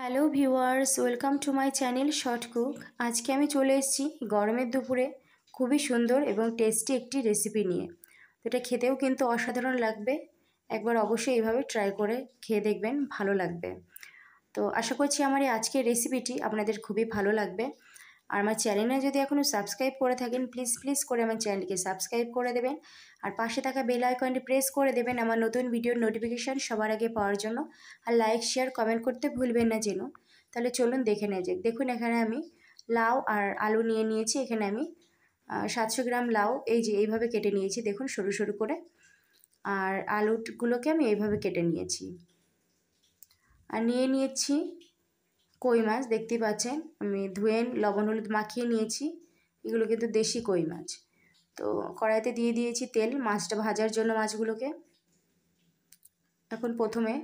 hello viewers welcome to my channel short cook আজকে আমি চলে এসেছি গরমের দুপুরে খুবই সুন্দর এবং টেস্টি একটি রেসিপি নিয়ে তো এটা খেতেও কিন্তু অসাধারণ লাগবে একবার অবশ্যই এইভাবে ট্রাই করে খেয়ে দেখবেন ভালো লাগবে তো আশা করছি আমার এই আজকের রেসিপিটি আপনাদের খুবই ভালো লাগবে আর আমার চ্যানেলে যদি এখনও সাবস্ক্রাইব করে থাকেন প্লিজ প্লিজ করে আমার চ্যানেলকে সাবস্ক্রাইব করে দেবেন আর পাশে থাকা বেল আইকনটি প্রেস করে দেবেন আমার নতুন ভিডিওর নোটিফিকেশান সবার আগে পাওয়ার জন্য আর লাইক শেয়ার কমেন্ট করতে ভুলবেন না যেন তাহলে চলুন দেখে নেওয়া যাক দেখুন এখানে আমি লাউ আর আলু নিয়ে নিয়েছি এখানে আমি সাতশো গ্রাম লাউ এই যে এইভাবে কেটে নিয়েছি দেখুন সরু সরু করে আর আলুগুলোকে আমি এইভাবে কেটে নিয়েছি আর নিয়ে নিয়েছি কই মাছ দেখতে পাচ্ছেন আমি ধুয়ে লবণ হলুদ মাখিয়ে নিয়েছি এগুলো কিন্তু দেশি কই মাছ তো কড়াইতে দিয়ে দিয়েছি তেল মাছটা ভাজার জন্য মাছগুলোকে এখন প্রথমে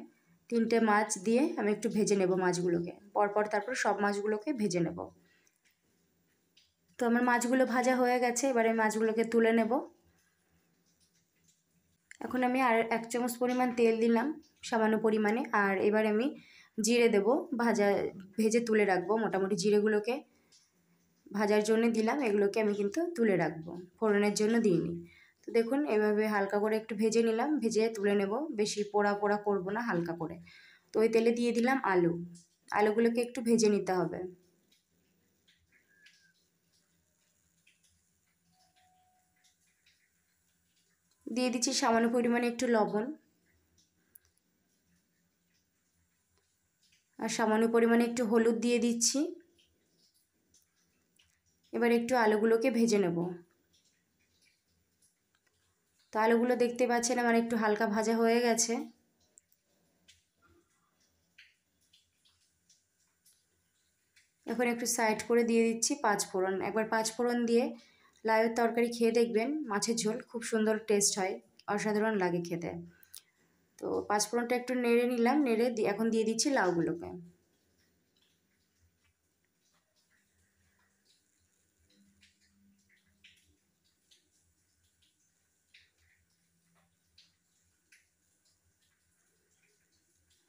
তিনটে মাছ দিয়ে আমি একটু ভেজে নেব মাছগুলোকে পরপর তারপর সব মাছগুলোকে ভেজে নেব তো আমার মাছগুলো ভাজা হয়ে গেছে এবারে আমি মাছগুলোকে তুলে নেব এখন আমি আর এক চামচ পরিমাণ তেল দিলাম সামান্য পরিমাণে আর এবার আমি জিরে দেব ভাজা ভেজে তুলে রাখবো মোটামুটি জিরেগুলোকে ভাজার জন্য দিলাম এগুলোকে আমি কিন্তু তুলে রাখবো ফোড়নের জন্য দিইনি তো দেখুন এভাবে হালকা করে একটু ভেজে নিলাম ভেজে তুলে নেব বেশি পোড়া পোড়া করব না হালকা করে তো ওই তেলে দিয়ে দিলাম আলু আলুগুলোকে একটু ভেজে নিতে হবে দিয়ে দিচ্ছি সামান্য পরিমাণে একটু লবণ আর সামান্য পরিমাণে একটু হলুদ দিয়ে দিচ্ছি এবার একটু আলুগুলোকে ভেজে নেব তো আলুগুলো দেখতে পাচ্ছেন আমার একটু হালকা ভাজা হয়ে গেছে এখন একটু সাইড করে দিয়ে দিচ্ছি পাঁচ ফোড়ন একবার পাঁচ ফোড়ন দিয়ে লাউয়ের তরকারি খেয়ে দেখবেন মাছের ঝোল খুব সুন্দর টেস্ট হয় অসাধারণ লাগে খেতে তো পাঁচফোড়নটা একটু নেড়ে নিলাম নেড়ে এখন দিয়ে দিচ্ছি লাউগুলোকে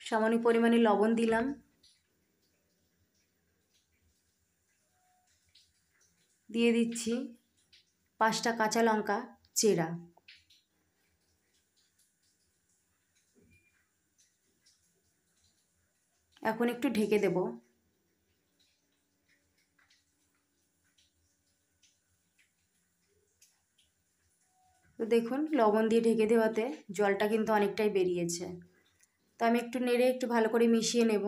সামান্য পরিমাণে লবণ দিলাম দিয়ে দিচ্ছি পাঁচটা কাঁচা লঙ্কা চেরা এখন একটু ঢেকে দেব তো দেখুন লবণ দিয়ে ঢেকে দেওয়াতে জলটা কিন্তু অনেকটাই বেরিয়েছে তো আমি একটু নেড়ে একটু ভালো করে মিশিয়ে নেব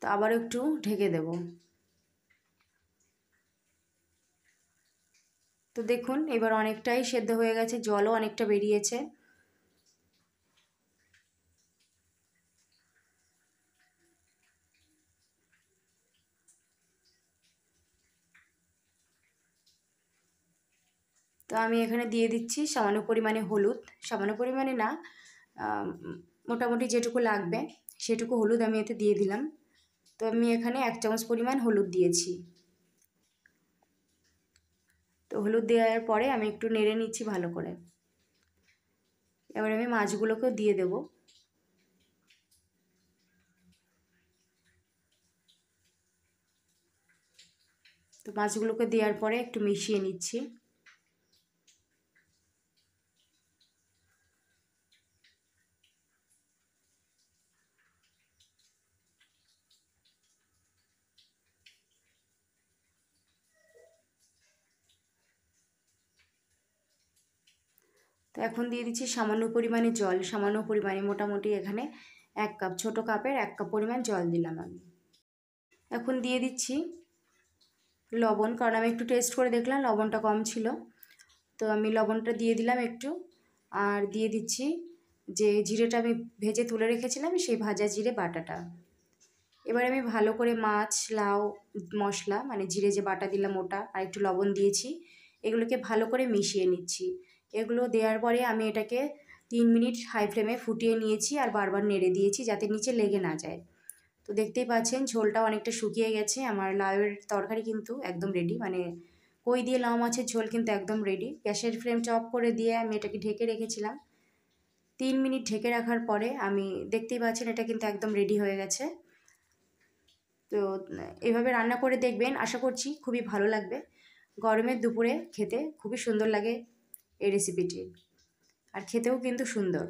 তো আবার একটু ঢেকে দেব তো দেখুন এবার অনেকটাই সেদ্ধ হয়ে গেছে জলও অনেকটা বেরিয়েছে তো আমি এখানে দিয়ে দিচ্ছি সামান্য পরিমাণে হলুদ সামান্য পরিমাণে না মোটামুটি যেটুকু লাগবে সেটুকু হলুদ আমি এতে দিয়ে দিলাম তো আমি এখানে এক চামচ পরিমাণ হলুদ দিয়েছি তো হলুদ দেওয়ার পরে আমি একটু নেড়ে নিচ্ছি ভালো করে এবার আমি মাছগুলোকেও দিয়ে দেব তো মাছগুলোকে দেওয়ার পরে একটু মিশিয়ে নিচ্ছি এখন দিয়ে দিচ্ছি সামান্য পরিমাণে জল সামান্য পরিমাণে মোটামুটি এখানে এক কাপ ছোট কাপের এক কাপ পরিমাণ জল দিলাম আমি এখন দিয়ে দিচ্ছি লবণ কারণ আমি একটু টেস্ট করে দেখলাম লবণটা কম ছিল তো আমি লবণটা দিয়ে দিলাম একটু আর দিয়ে দিচ্ছি যে জিরেটা আমি ভেজে তুলে রেখেছিলাম সেই ভাজা জিরে বাটাটা এবার আমি ভালো করে মাছ লাউ মশলা মানে জিরে যে বাটা দিলাম ওটা আর একটু লবণ দিয়েছি এগুলোকে ভালো করে মিশিয়ে নিচ্ছি এগুলো দেওয়ার পরে আমি এটাকে তিন মিনিট হাই ফ্লেমে ফুটিয়ে নিয়েছি আর বারবার নেড়ে দিয়েছি যাতে নিচে লেগে না যায় তো দেখতেই পাচ্ছেন ঝোলটা অনেকটা শুকিয়ে গেছে আমার লাউয়ের তরকারি কিন্তু একদম রেডি মানে কই দিয়ে লাউ মাছের ঝোল কিন্তু একদম রেডি গ্যাসের ফ্লেমটা অফ করে দিয়ে আমি এটাকে ঢেকে রেখেছিলাম তিন মিনিট ঢেকে রাখার পরে আমি দেখতেই পাচ্ছেন এটা কিন্তু একদম রেডি হয়ে গেছে তো এভাবে রান্না করে দেখবেন আশা করছি খুবই ভালো লাগবে গরমের দুপুরে খেতে খুবই সুন্দর লাগে এই রেসিপিটি আর খেতেও কিন্তু সুন্দর